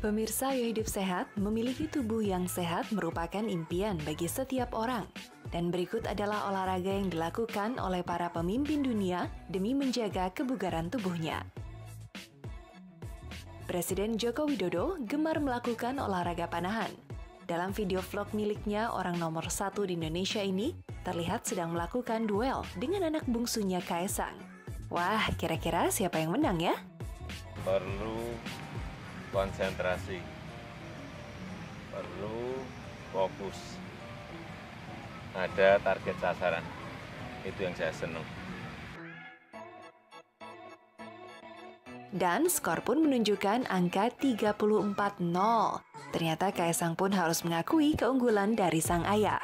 Pemirsa Yo Hidup Sehat, memiliki tubuh yang sehat merupakan impian bagi setiap orang. Dan berikut adalah olahraga yang dilakukan oleh para pemimpin dunia demi menjaga kebugaran tubuhnya. Presiden Joko Widodo gemar melakukan olahraga panahan. Dalam video vlog miliknya, orang nomor satu di Indonesia ini terlihat sedang melakukan duel dengan anak bungsunya Kaisang. Wah, kira-kira siapa yang menang ya? Perlu konsentrasi perlu fokus ada target sasaran itu yang saya senang Dan skor pun menunjukkan angka 34-0. Ternyata Kaisang pun harus mengakui keunggulan dari sang ayah.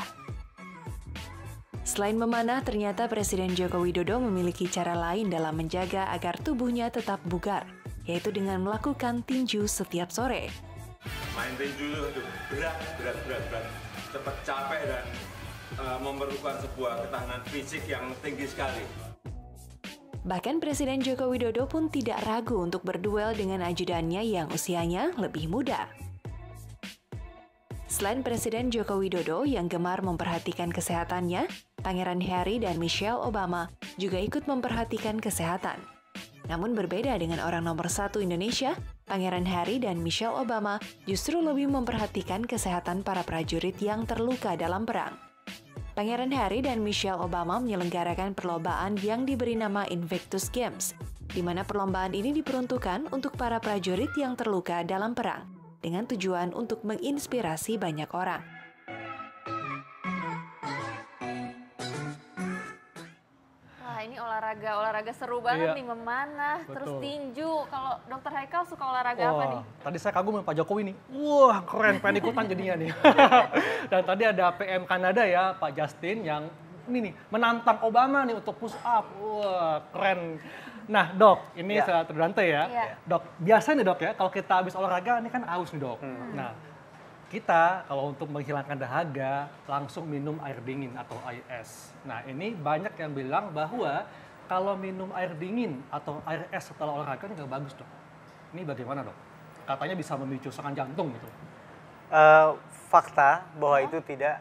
Selain memanah, ternyata Presiden Joko Widodo memiliki cara lain dalam menjaga agar tubuhnya tetap bugar yaitu dengan melakukan tinju setiap sore. Main tinju itu berat, berat, berat, berat, cepat capek dan uh, memerlukan sebuah ketahanan fisik yang tinggi sekali. Bahkan Presiden Joko Widodo pun tidak ragu untuk berduel dengan ajudannya yang usianya lebih muda. Selain Presiden Joko Widodo yang gemar memperhatikan kesehatannya, Pangeran Harry dan Michelle Obama juga ikut memperhatikan kesehatan. Namun berbeda dengan orang nomor satu Indonesia, Pangeran Harry dan Michelle Obama justru lebih memperhatikan kesehatan para prajurit yang terluka dalam perang. Pangeran Harry dan Michelle Obama menyelenggarakan perlombaan yang diberi nama Invictus Games, di mana perlombaan ini diperuntukkan untuk para prajurit yang terluka dalam perang, dengan tujuan untuk menginspirasi banyak orang. ini olahraga olahraga seru banget iya. nih memanah, Betul. terus tinju. Kalau Dokter Haikal suka olahraga Wah, apa nih? Tadi saya kagum sama Pak Jokowi nih. Wah keren, pengen ikutan jadinya nih. Dan tadi ada PM Kanada ya Pak Justin yang ini nih menantang Obama nih untuk push up. Wah keren. Nah dok, ini ya. saya terdante ya. ya. Dok, biasanya dok ya kalau kita habis olahraga ini kan aus nih dok. Hmm. Nah kita kalau untuk menghilangkan dahaga langsung minum air dingin atau air es. Nah ini banyak yang bilang bahwa kalau minum air dingin atau air es setelah olahraga nggak bagus dok. Ini bagaimana dok? Katanya bisa memicu serangan jantung gitu. Uh, fakta bahwa ya. itu tidak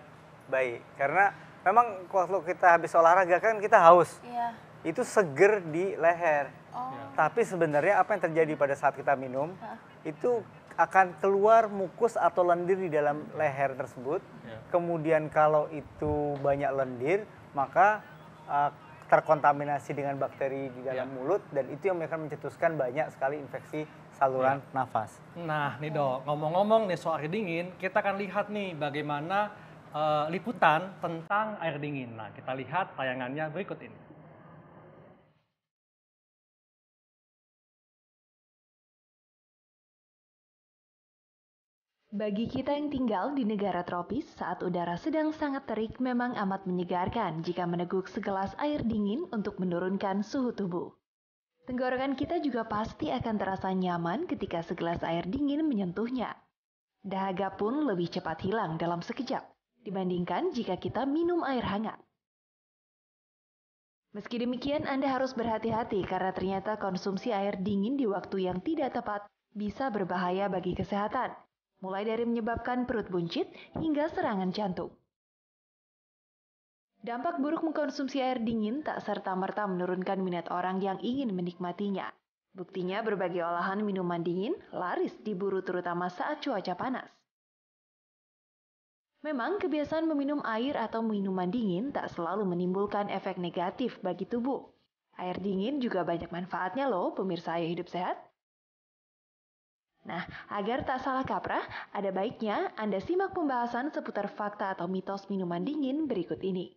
baik karena memang waktu kita habis olahraga kan kita haus. Iya. Itu seger di leher. Oh. Tapi sebenarnya apa yang terjadi pada saat kita minum Hah? itu akan keluar mukus atau lendir di dalam iya. leher tersebut. Ya. Kemudian kalau itu banyak lendir, maka uh, terkontaminasi dengan bakteri di dalam ya. mulut dan itu yang akan mencetuskan banyak sekali infeksi saluran ya. nafas. Nah, nih dok, ngomong-ngomong nih soal air dingin, kita akan lihat nih bagaimana uh, liputan tentang air dingin. Nah, kita lihat tayangannya berikut ini. Bagi kita yang tinggal di negara tropis, saat udara sedang sangat terik memang amat menyegarkan jika meneguk segelas air dingin untuk menurunkan suhu tubuh. Tenggorokan kita juga pasti akan terasa nyaman ketika segelas air dingin menyentuhnya. Dahaga pun lebih cepat hilang dalam sekejap dibandingkan jika kita minum air hangat. Meski demikian, Anda harus berhati-hati karena ternyata konsumsi air dingin di waktu yang tidak tepat bisa berbahaya bagi kesehatan mulai dari menyebabkan perut buncit hingga serangan jantung. Dampak buruk mengkonsumsi air dingin tak serta-merta menurunkan minat orang yang ingin menikmatinya. Buktinya berbagai olahan minuman dingin laris diburu terutama saat cuaca panas. Memang kebiasaan meminum air atau minuman dingin tak selalu menimbulkan efek negatif bagi tubuh. Air dingin juga banyak manfaatnya loh pemirsa ayo hidup sehat. Nah, agar tak salah kaprah, ada baiknya Anda simak pembahasan seputar fakta atau mitos minuman dingin berikut ini.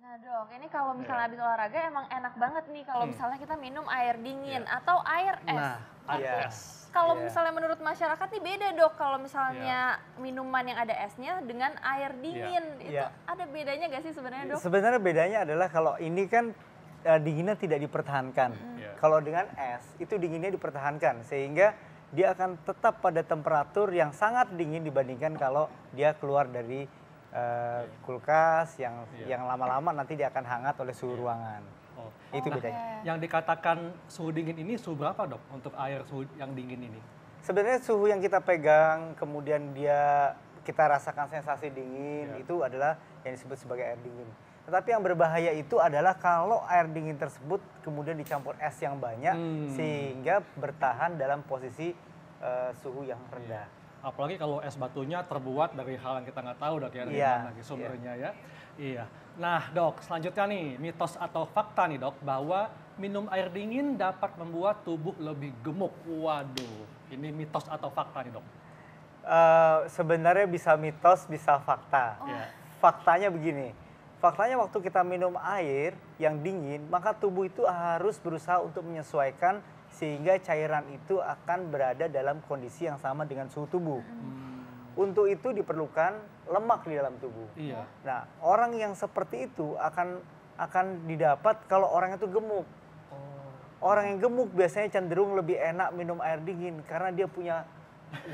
Nah dok, ini kalau misalnya iya. habis olahraga emang enak banget nih kalau hmm. misalnya kita minum air dingin yeah. atau air es. Nah, air okay. es. Kalau yeah. misalnya menurut masyarakat nih beda dok kalau misalnya yeah. minuman yang ada esnya dengan air dingin yeah. itu yeah. ada bedanya gak sih sebenarnya dok? Sebenarnya bedanya adalah kalau ini kan uh, dinginnya tidak dipertahankan. Hmm. Yeah. Kalau dengan es itu dinginnya dipertahankan sehingga dia akan tetap pada temperatur yang sangat dingin dibandingkan kalau dia keluar dari uh, kulkas yang yeah. yang lama-lama nanti dia akan hangat oleh suhu yeah. ruangan. Oh. Itu nah, bedanya. Yang dikatakan suhu dingin ini suhu berapa, Dok, untuk air suhu yang dingin ini? Sebenarnya suhu yang kita pegang kemudian dia kita rasakan sensasi dingin yeah. itu adalah yang disebut sebagai air dingin. Tetapi yang berbahaya itu adalah kalau air dingin tersebut kemudian dicampur es yang banyak hmm. sehingga bertahan dalam posisi uh, suhu yang rendah. Iya. Apalagi kalau es batunya terbuat dari hal yang kita nggak tahu dok ya dari yeah. mana sumbernya iya. ya. Iya. Nah dok, selanjutnya nih mitos atau fakta nih dok bahwa minum air dingin dapat membuat tubuh lebih gemuk. Waduh, ini mitos atau fakta nih dok? Uh, sebenarnya bisa mitos, bisa fakta. Oh. Faktanya begini Faktanya waktu kita minum air yang dingin, maka tubuh itu harus berusaha untuk menyesuaikan sehingga cairan itu akan berada dalam kondisi yang sama dengan suhu tubuh. Hmm. Untuk itu diperlukan lemak di dalam tubuh. Iya. Nah, orang yang seperti itu akan akan didapat kalau orang itu gemuk. Oh. Orang yang gemuk biasanya cenderung lebih enak minum air dingin karena dia punya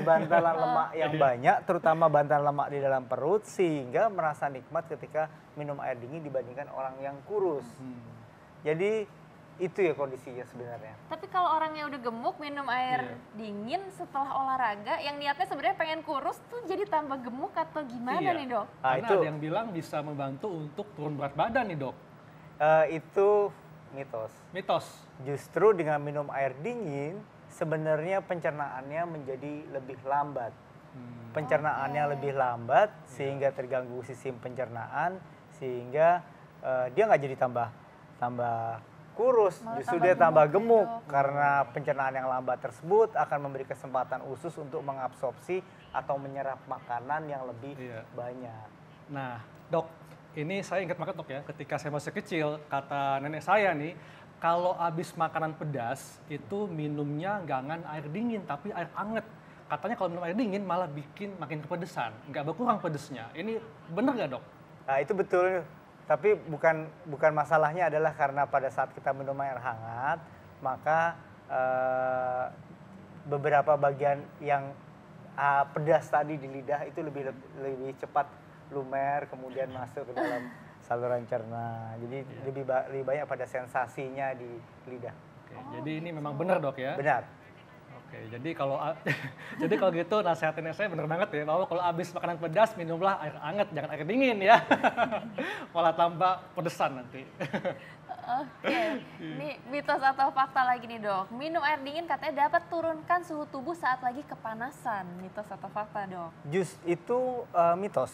bantalan iya. lemak yang iya. banyak, terutama bantalan lemak di dalam perut, sehingga merasa nikmat ketika minum air dingin dibandingkan orang yang kurus. Hmm. Jadi itu ya kondisinya sebenarnya. Tapi kalau orang yang udah gemuk minum air yeah. dingin setelah olahraga, yang niatnya sebenarnya pengen kurus tuh jadi tambah gemuk atau gimana iya. nih dok? Nah, Karena itu, ada yang bilang bisa membantu untuk turun berat badan nih dok. Uh, itu mitos. Mitos. Justru dengan minum air dingin sebenarnya pencernaannya menjadi lebih lambat. Hmm. Pencernaannya okay. lebih lambat iya. sehingga terganggu sistem pencernaan sehingga uh, dia nggak jadi tambah tambah kurus, Malah justru tambah dia tambah gitu. gemuk, karena pencernaan yang lambat tersebut akan memberi kesempatan usus untuk mengabsorpsi atau menyerap makanan yang lebih iya. banyak. Nah, dok, ini saya ingat banget dok ya, ketika saya masih kecil, kata nenek saya nih, kalau habis makanan pedas itu minumnya gangan air dingin tapi air anget. Katanya kalau minum air dingin malah bikin makin kepedesan, nggak berkurang pedesnya. Ini benar nggak dok? Nah, itu betul. Tapi bukan bukan masalahnya adalah karena pada saat kita minum air hangat maka eh, beberapa bagian yang eh, pedas tadi di lidah itu lebih lebih cepat lumer kemudian masuk ke dalam saluran cerna. Jadi yeah. lebih ba lebih banyak pada sensasinya di lidah. Oke, oh. jadi ini memang benar dok ya? Benar. Oke, jadi kalau jadi kalau gitu nasihatnya saya benar banget ya bahwa kalau habis makanan pedas minumlah air hangat jangan air dingin ya. Malah tambah pedesan nanti. Oke, iya. ini mitos atau fakta lagi nih dok. Minum air dingin katanya dapat turunkan suhu tubuh saat lagi kepanasan. Mitos atau fakta dok? Jus itu uh, mitos.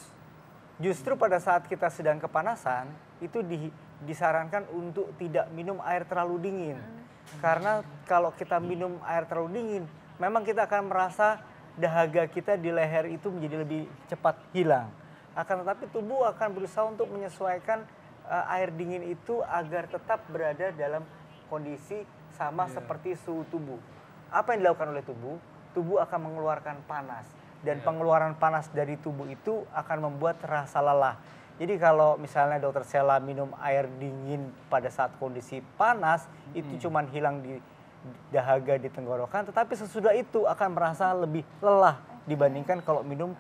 Justru pada saat kita sedang kepanasan itu di, disarankan untuk tidak minum air terlalu dingin. Hmm. Karena kalau kita minum air terlalu dingin, memang kita akan merasa dahaga kita di leher itu menjadi lebih cepat hilang. Akan tetapi tubuh akan berusaha untuk menyesuaikan uh, air dingin itu agar tetap berada dalam kondisi sama yeah. seperti suhu tubuh. Apa yang dilakukan oleh tubuh? Tubuh akan mengeluarkan panas dan yeah. pengeluaran panas dari tubuh itu akan membuat rasa lelah. Jadi kalau misalnya dokter Sela minum air dingin pada saat kondisi panas hmm. itu cuma hilang di dahaga di tenggorokan, tetapi sesudah itu akan merasa lebih lelah dibandingkan kalau minum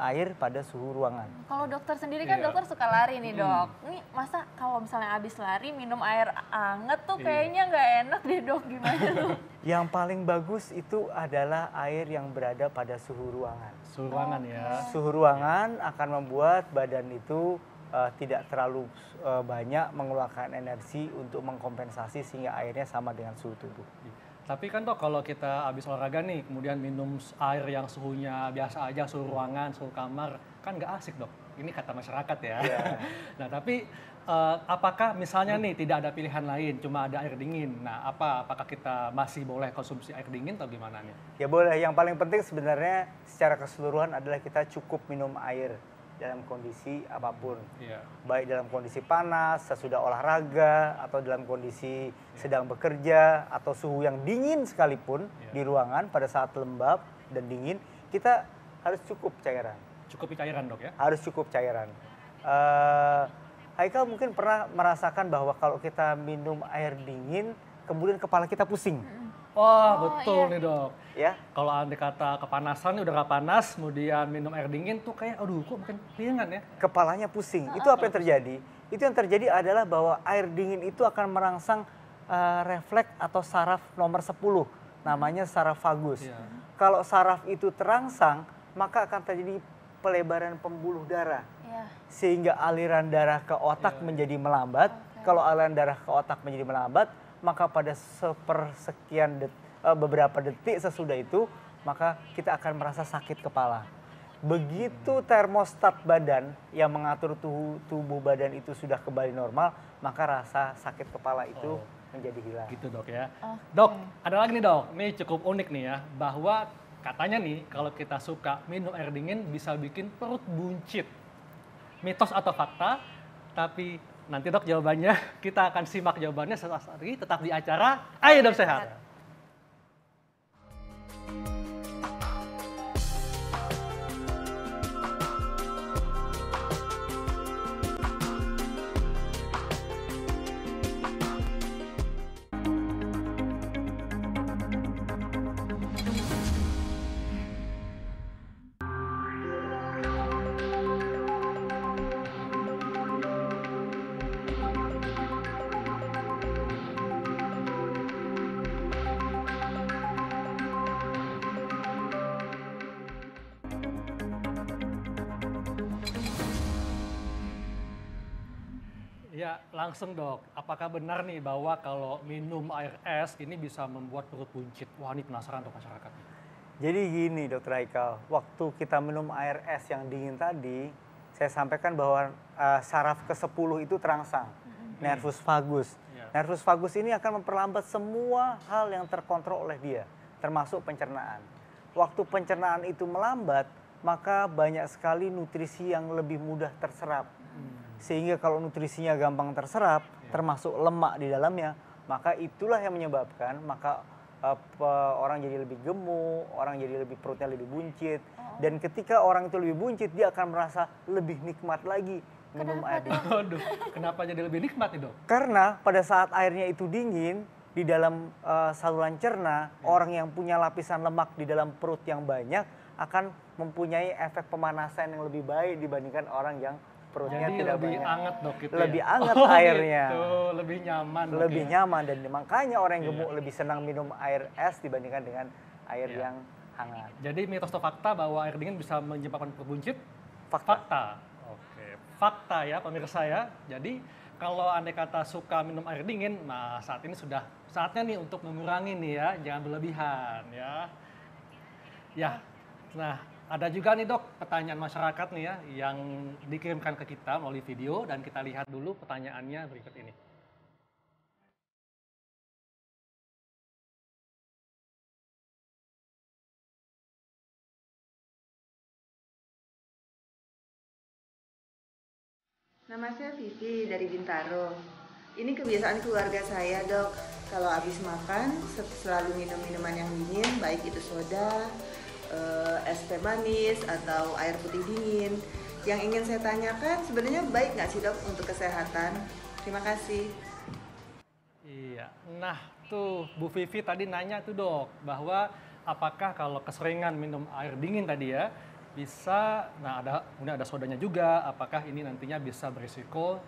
air pada suhu ruangan. Kalau dokter sendiri kan yeah. dokter suka lari nih hmm. dok. Hmm. Ini masa kalau misalnya abis lari minum air anget tuh iya. kayaknya nggak enak deh dok gimana tuh? yang paling bagus itu adalah air yang berada pada suhu ruangan. Suhu ruangan okay. ya. Suhu ruangan yeah. akan membuat badan itu uh, tidak terlalu uh, banyak mengeluarkan energi untuk mengkompensasi sehingga airnya sama dengan suhu tubuh. Yeah. Tapi kan toh kalau kita habis olahraga nih, kemudian minum air yang suhunya biasa aja, suhu ruangan, suhu kamar, kan nggak asik dok. Ini kata masyarakat ya. Yeah. nah tapi uh, apakah misalnya nih tidak ada pilihan lain, cuma ada air dingin. Nah apa, apakah kita masih boleh konsumsi air dingin atau gimana nih? Ya boleh. Yang paling penting sebenarnya secara keseluruhan adalah kita cukup minum air dalam kondisi apapun, yeah. baik dalam kondisi panas, sesudah olahraga, atau dalam kondisi yeah. sedang bekerja, atau suhu yang dingin sekalipun yeah. di ruangan pada saat lembab dan dingin, kita harus cukup cairan. Cukup cairan dok ya? Harus cukup cairan. Uh, Haikal mungkin pernah merasakan bahwa kalau kita minum air dingin, kemudian kepala kita pusing. Hmm Wah, oh, betul iya. nih, Dok. Ya. Kalau anda kata kepanasan udah gak panas, kemudian minum air dingin tuh kayak aduh kok makin ringan ya. Kepalanya pusing. Itu apa yang terjadi? Itu yang terjadi adalah bahwa air dingin itu akan merangsang uh, refleks atau saraf nomor 10. Namanya saraf vagus. Ya. Kalau saraf itu terangsang, maka akan terjadi pelebaran pembuluh darah. Ya. Sehingga aliran darah ke otak ya. menjadi melambat. Okay. Kalau aliran darah ke otak menjadi melambat, maka pada sepersekian det, uh, beberapa detik sesudah itu maka kita akan merasa sakit kepala. Begitu termostat badan yang mengatur tubuh, tubuh badan itu sudah kembali normal, maka rasa sakit kepala itu oh. menjadi hilang. Gitu dok ya. Okay. Dok, ada lagi nih dok, ini cukup unik nih ya, bahwa katanya nih kalau kita suka minum air dingin bisa bikin perut buncit. Mitos atau fakta, tapi Nanti dok jawabannya, kita akan simak jawabannya setelah hari tetap di acara Ayo Dok Sehat. Langsung dok, apakah benar nih bahwa kalau minum air es ini bisa membuat perut buncit? Wah ini penasaran untuk masyarakat. Jadi gini dokter Aikal, waktu kita minum air es yang dingin tadi, saya sampaikan bahwa uh, saraf ke-10 itu terangsang, hmm. nervus vagus. Yeah. Nervus vagus ini akan memperlambat semua hal yang terkontrol oleh dia, termasuk pencernaan. Waktu pencernaan itu melambat, maka banyak sekali nutrisi yang lebih mudah terserap sehingga kalau nutrisinya gampang terserap yeah. termasuk lemak di dalamnya maka itulah yang menyebabkan maka apa, eh, orang jadi lebih gemuk orang jadi lebih perutnya lebih buncit oh. dan ketika orang itu lebih buncit dia akan merasa lebih nikmat lagi minum air dingin. Aduh, kenapa jadi lebih nikmat itu? Karena pada saat airnya itu dingin, di dalam uh, saluran cerna, iya. orang yang punya lapisan lemak di dalam perut yang banyak akan mempunyai efek pemanasan yang lebih baik dibandingkan orang yang perutnya Jadi tidak lebih banyak. anget dok gitu, ya? Oh, gitu. lebih ya? anget oh, airnya gitu. lebih nyaman lebih okay. nyaman dan makanya orang yang iya. gemuk yeah. lebih senang minum air es dibandingkan dengan air yeah. yang hangat jadi mitos atau fakta bahwa air dingin bisa menyebabkan perut buncit fakta, fakta. oke okay. fakta ya pemirsa ya jadi kalau anda kata suka minum air dingin nah saat ini sudah saatnya nih untuk mengurangi nih ya jangan berlebihan ya ya nah ada juga nih dok pertanyaan masyarakat nih ya yang dikirimkan ke kita melalui video dan kita lihat dulu pertanyaannya berikut ini. Nama saya Vivi dari Bintaro. Ini kebiasaan keluarga saya dok. Kalau habis makan selalu minum minuman yang dingin, baik itu soda, uh, es teh manis atau air putih dingin. Yang ingin saya tanyakan sebenarnya baik nggak sih dok untuk kesehatan? Terima kasih. Iya, nah tuh Bu Vivi tadi nanya tuh dok bahwa apakah kalau keseringan minum air dingin tadi ya bisa, nah ada kemudian ada sodanya juga, apakah ini nantinya bisa berisiko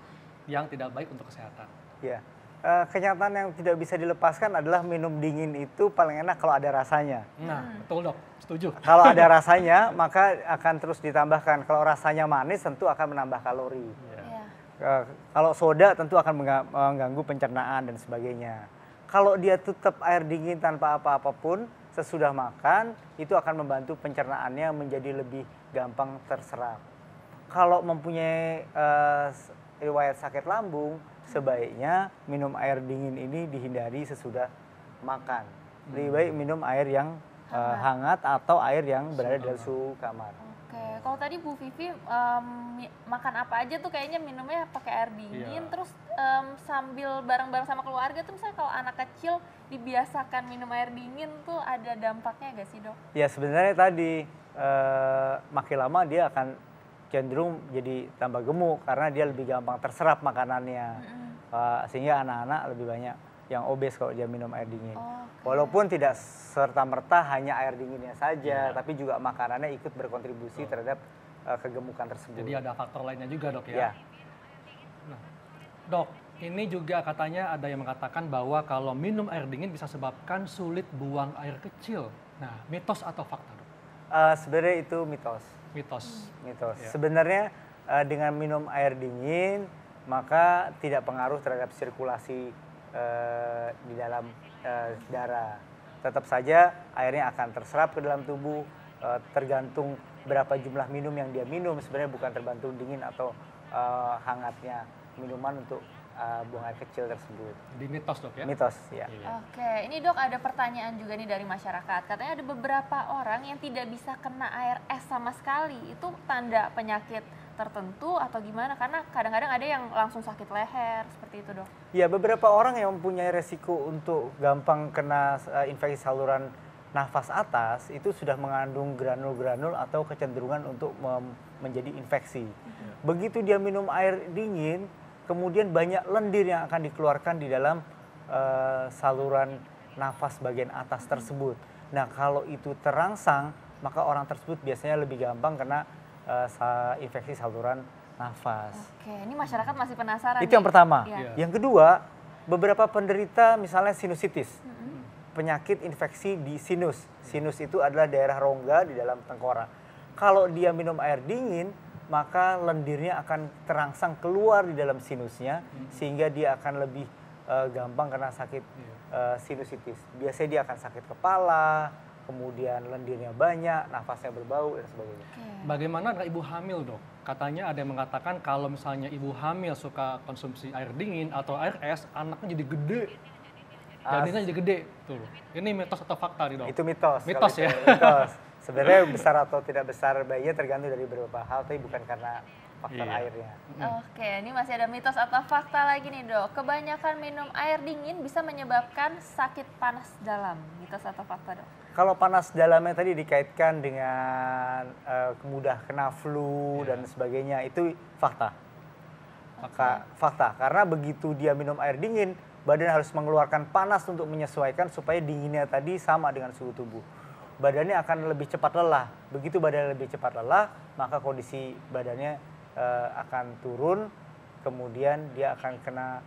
yang tidak baik untuk kesehatan? Iya. Eh, kenyataan yang tidak bisa dilepaskan adalah minum dingin itu paling enak kalau ada rasanya. Nah, hmm. betul dok, setuju. Kalau ada rasanya maka akan terus ditambahkan. Kalau rasanya manis tentu akan menambah kalori. Yeah. Iya. Iya. kalau soda tentu akan mengganggu pencernaan dan sebagainya. Kalau dia tetap air dingin tanpa apa apapun sesudah makan itu akan membantu pencernaannya menjadi lebih gampang terserap. Kalau mempunyai uh, riwayat sakit lambung, sebaiknya minum air dingin ini dihindari sesudah makan. Hmm. Lebih baik minum air yang eh, hangat, uh, hangat atau air yang berada dalam suhu kamar. Oke, okay. kalau tadi Bu Vivi um, makan apa aja tuh kayaknya minumnya pakai air dingin, iya. terus um, sambil bareng-bareng sama keluarga tuh misalnya kalau anak kecil dibiasakan minum air dingin tuh ada dampaknya gak sih dok? Ya sebenarnya tadi uh, makin lama dia akan cenderung jadi tambah gemuk karena dia lebih gampang terserap makanannya. mm Uh, sehingga anak-anak lebih banyak yang obes kalau dia minum air dingin. Oh, okay. Walaupun tidak serta-merta hanya air dinginnya saja, yeah. tapi juga makanannya ikut berkontribusi oh. terhadap uh, kegemukan tersebut. Jadi ada faktor lainnya juga, Dok ya. Yeah. Nah, dok, ini juga katanya ada yang mengatakan bahwa kalau minum air dingin bisa sebabkan sulit buang air kecil. Nah, mitos atau fakta, Dok? Uh, sebenarnya itu mitos Mitos. Mitos. Ya. Sebenarnya uh, dengan minum air dingin maka tidak pengaruh terhadap sirkulasi uh, di dalam uh, darah. Tetap saja airnya akan terserap ke dalam tubuh uh, tergantung berapa jumlah minum yang dia minum sebenarnya bukan tergantung dingin atau uh, hangatnya minuman untuk uh, buang air kecil tersebut. Di mitos dok ya? Mitos ya. Oke, okay. ini dok ada pertanyaan juga nih dari masyarakat. Katanya ada beberapa orang yang tidak bisa kena air es sama sekali. Itu tanda penyakit tertentu atau gimana? Karena kadang-kadang ada yang langsung sakit leher seperti itu dok. Ya beberapa orang yang mempunyai resiko untuk gampang kena uh, infeksi saluran nafas atas itu sudah mengandung granul-granul atau kecenderungan untuk menjadi infeksi. Iya. Begitu dia minum air dingin, kemudian banyak lendir yang akan dikeluarkan di dalam uh, saluran nafas bagian atas tersebut. Nah, kalau itu terangsang, maka orang tersebut biasanya lebih gampang kena uh, infeksi saluran nafas. Oke, ini masyarakat masih penasaran. Itu nih. yang pertama. Ya. Yang kedua, beberapa penderita misalnya sinusitis. Penyakit infeksi di sinus. Sinus itu adalah daerah rongga di dalam tengkorak. Kalau dia minum air dingin, maka lendirnya akan terangsang keluar di dalam sinusnya hmm. sehingga dia akan lebih uh, gampang kena sakit yeah. Iya. uh, sinusitis. Biasanya dia akan sakit kepala, kemudian lendirnya banyak, nafasnya berbau dan sebagainya. Okay. Bagaimana dengan ibu hamil, Dok? Katanya ada yang mengatakan kalau misalnya ibu hamil suka konsumsi air dingin atau air es, anaknya jadi gede. Jadinya jadi gede. Tuh. Ini mitos atau fakta nih, Dok? Itu mitos. Mitos ya. Itu, mitos. Sebenarnya besar atau tidak besar bayinya tergantung dari beberapa hal, tapi bukan karena faktor iya. airnya. Oke, ini masih ada mitos atau fakta lagi nih dok. Kebanyakan minum air dingin bisa menyebabkan sakit panas dalam. Mitos atau fakta dok? Kalau panas dalamnya tadi dikaitkan dengan uh, kemudah kena flu yeah. dan sebagainya, itu fakta. Maka okay. fakta, karena begitu dia minum air dingin, badan harus mengeluarkan panas untuk menyesuaikan supaya dinginnya tadi sama dengan suhu tubuh badannya akan lebih cepat lelah. Begitu badannya lebih cepat lelah, maka kondisi badannya e, akan turun, kemudian dia akan kena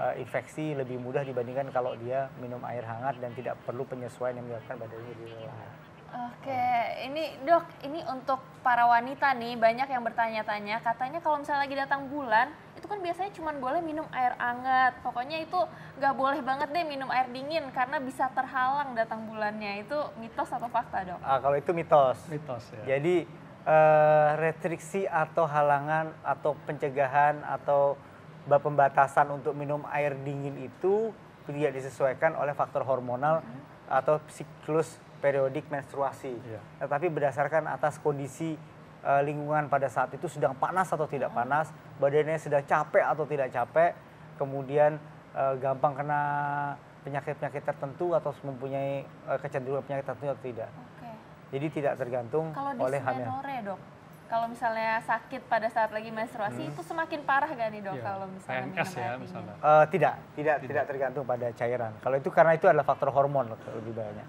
e, infeksi lebih mudah dibandingkan kalau dia minum air hangat dan tidak perlu penyesuaian yang menyebabkan badannya lebih lelah. Oke, ini dok, ini untuk para wanita nih banyak yang bertanya-tanya. Katanya kalau misalnya lagi datang bulan, itu kan biasanya cuma boleh minum air anget. Pokoknya itu nggak boleh banget deh minum air dingin karena bisa terhalang datang bulannya. Itu mitos atau fakta dok? Ah, kalau itu mitos. Mitos ya. Jadi eh, restriksi atau halangan atau pencegahan atau pembatasan untuk minum air dingin itu tidak disesuaikan oleh faktor hormonal hmm. atau siklus periodik menstruasi. Yeah. Tetapi berdasarkan atas kondisi uh, lingkungan pada saat itu sedang panas atau tidak panas, badannya sudah capek atau tidak capek, kemudian uh, gampang kena penyakit-penyakit tertentu atau mempunyai uh, kecenderungan penyakit tertentu atau tidak. Okay. Jadi tidak tergantung Kalau oleh hamil. Kalau misalnya sakit pada saat lagi menstruasi hmm. itu semakin parah gak nih dok yeah. kalau misalnya PMS ya misalnya? Uh, tidak, tidak, tidak, tidak tergantung pada cairan. Kalau itu karena itu adalah faktor hormon lebih banyak.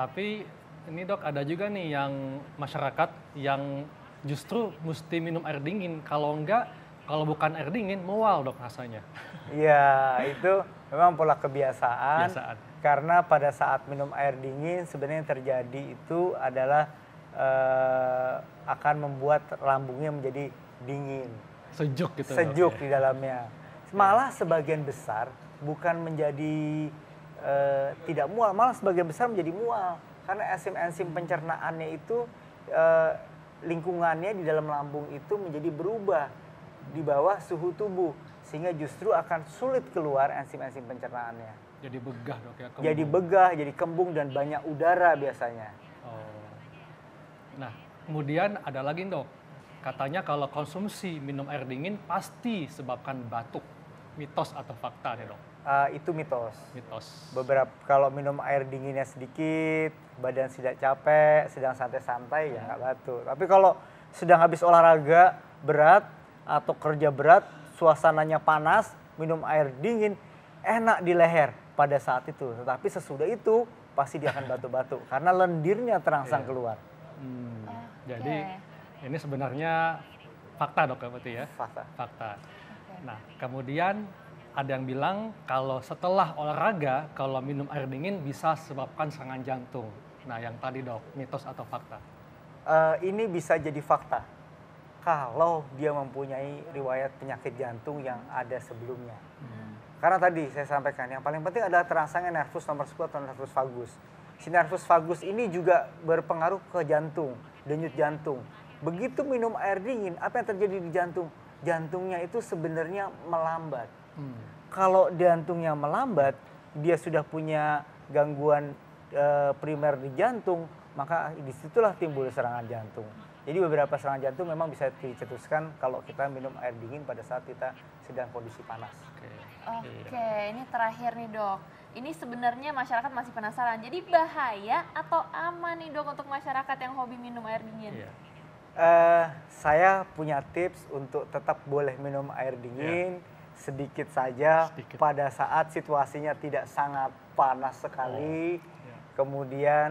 Tapi ini dok ada juga nih yang masyarakat yang justru mesti minum air dingin. Kalau enggak, kalau bukan air dingin, mual dok rasanya. Iya, itu memang pola kebiasaan. Biasaan. Karena pada saat minum air dingin sebenarnya yang terjadi itu adalah eh, akan membuat lambungnya menjadi dingin. Sejuk gitu. Sejuk dok, ya. di dalamnya. Malah sebagian besar bukan menjadi e, tidak mual, malah sebagian besar menjadi mual karena enzim-enzim pencernaannya itu e, lingkungannya di dalam lambung itu menjadi berubah di bawah suhu tubuh sehingga justru akan sulit keluar enzim-enzim pencernaannya. Jadi begah dok ya? Kembung. Jadi begah, jadi kembung dan banyak udara biasanya. Oh. Nah, kemudian ada lagi dok, katanya kalau konsumsi minum air dingin pasti sebabkan batuk. Mitos atau fakta nih ya, dok? uh, itu mitos. Mitos. Beberapa kalau minum air dinginnya sedikit, badan tidak capek, sedang santai-santai ya nggak batu. Tapi kalau sedang habis olahraga berat atau kerja berat, suasananya panas, minum air dingin enak di leher pada saat itu. Tetapi sesudah itu pasti dia akan batu-batu karena lendirnya terangsang yeah. keluar. Hmm. Okay. Jadi ini sebenarnya fakta dok ya berarti ya. Fakta. Fakta. Nah kemudian ada yang bilang kalau setelah olahraga, kalau minum air dingin bisa sebabkan serangan jantung. Nah, yang tadi dok, mitos atau fakta? Uh, ini bisa jadi fakta kalau dia mempunyai riwayat penyakit jantung yang ada sebelumnya. Hmm. Karena tadi saya sampaikan, yang paling penting adalah terangsangnya nervus nomor 10 atau nervus vagus. Si nervus vagus ini juga berpengaruh ke jantung, denyut jantung. Begitu minum air dingin, apa yang terjadi di jantung? Jantungnya itu sebenarnya melambat Hmm. Kalau jantungnya melambat, dia sudah punya gangguan e, primer di jantung, maka disitulah timbul serangan jantung. Jadi beberapa serangan jantung memang bisa dicetuskan kalau kita minum air dingin pada saat kita sedang kondisi panas. Oke, okay. Iya. ini terakhir nih dok. Ini sebenarnya masyarakat masih penasaran. Jadi bahaya atau aman nih dok untuk masyarakat yang hobi minum air dingin? Yeah. Iya. Uh, saya punya tips untuk tetap boleh minum air dingin. Yeah sedikit saja sedikit. pada saat situasinya tidak sangat panas sekali. Oh, ya. Kemudian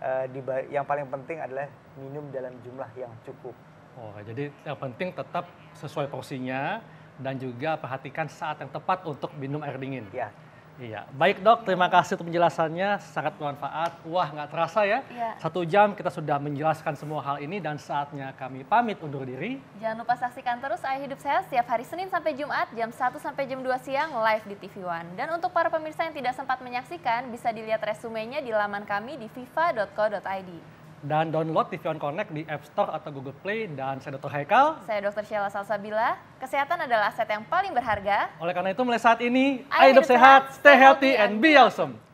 uh, di, yang paling penting adalah minum dalam jumlah yang cukup. Oh, jadi yang penting tetap sesuai porsinya dan juga perhatikan saat yang tepat untuk minum air dingin. Ya, Iya, baik dok, terima kasih untuk penjelasannya, sangat bermanfaat. Wah, nggak terasa ya, iya. satu jam kita sudah menjelaskan semua hal ini dan saatnya kami pamit undur diri. Jangan lupa saksikan terus Ayah Hidup Sehat setiap hari Senin sampai Jumat jam 1 sampai jam 2 siang live di TV One. Dan untuk para pemirsa yang tidak sempat menyaksikan, bisa dilihat resumenya di laman kami di viva.co.id dan download TV On Connect di App Store atau Google Play. Dan saya Dr. Haikal. Saya Dr. Sheila Salsabila. Kesehatan adalah aset yang paling berharga. Oleh karena itu mulai saat ini, ayo hidup sehat, stay healthy, and be awesome.